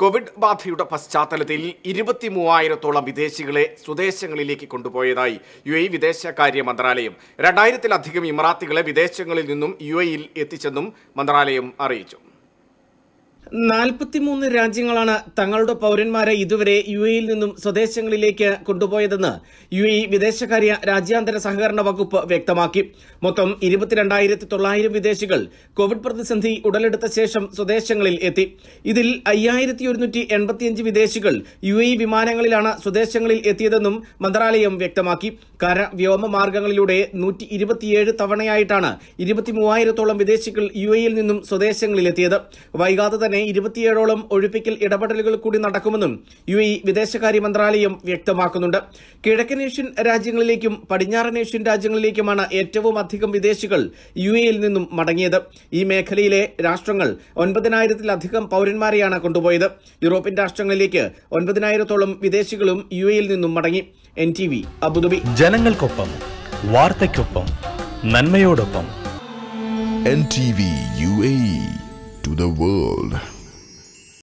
Covid ബാധയുടെ പശ്ചാത്തലത്തിൽ ഇരുപത്തി മൂവായിരത്തോളം വിദേശികളെ സ്വദേശങ്ങളിലേക്ക് കൊണ്ടുപോയതായി യു എ വിദേശകാര്യ മന്ത്രാലയം രണ്ടായിരത്തിലധികം ഇമറാത്തികളെ വിദേശങ്ങളിൽ നിന്നും യു എയിൽ എത്തിച്ചെന്നും മന്ത്രാലയം അറിയിച്ചു നാൽപ്പത്തിമൂന്ന് രാജ്യങ്ങളാണ് തങ്ങളുടെ പൗരന്മാരെ ഇതുവരെ യു എയിൽ നിന്നും സ്വദേശങ്ങളിലേക്ക് കൊണ്ടുപോയതെന്ന് യു എ വിദേശകാര്യ രാജ്യാന്തര സഹകരണ വകുപ്പ് വ്യക്തമാക്കി മൊത്തം ഇരുപത്തിരണ്ടായിരത്തി തൊള്ളായിരം വിദേശികൾ കോവിഡ് പ്രതിസന്ധി ഉടലെടുത്ത ശേഷം സ്വദേശങ്ങളിൽ എത്തി ഇതിൽ അയ്യായിരത്തി ഒരുന്നൂറ്റി എൺപത്തിയഞ്ച് വിദേശികൾ യു എ വിമാനങ്ങളിലാണ് സ്വദേശങ്ങളിൽ എത്തിയതെന്നും മന്ത്രാലയം വ്യക്തമാക്കി കര വ്യോമ മാർഗങ്ങളിലൂടെ നൂറ്റി ഇരുപത്തിയേഴ് തവണയായിട്ടാണ് ഇരുപത്തിമൂവായിരത്തോളം വിദേശികൾ യു എയിൽ നിന്നും സ്വദേശങ്ങളിലെത്തിയത് വൈകാതെ തന്നെ തന്നെ ഇരുപത്തിയേഴോളം ഒഴിപ്പിക്കൽ ഇടപെടലുകൾ കൂടി നടക്കുമെന്നും യു എ വിദേശകാര്യ മന്ത്രാലയം വ്യക്തമാക്കുന്നുണ്ട് കിഴക്കൻ ഏഷ്യൻ രാജ്യങ്ങളിലേക്കും പടിഞ്ഞാറൻ ഏഷ്യൻ രാജ്യങ്ങളിലേക്കുമാണ് ഏറ്റവും അധികം വിദേശികൾ യു എയിൽ നിന്നും മടങ്ങിയത് ഈ മേഖലയിലെ രാഷ്ട്രങ്ങൾ ഒൻപതിനായിരത്തിലധികം പൌരന്മാരെയാണ് കൊണ്ടുപോയത് യൂറോപ്യൻ രാഷ്ട്രങ്ങളിലേക്ക് ഒൻപതിനായിരത്തോളം വിദേശികളും യു എയിൽ നിന്നും മടങ്ങി എൻ ടി വി അബുദാബി ജനങ്ങൾക്കൊപ്പം വാർത്തയ്ക്കൊപ്പം നന്മയോടൊപ്പം N T V U A the world.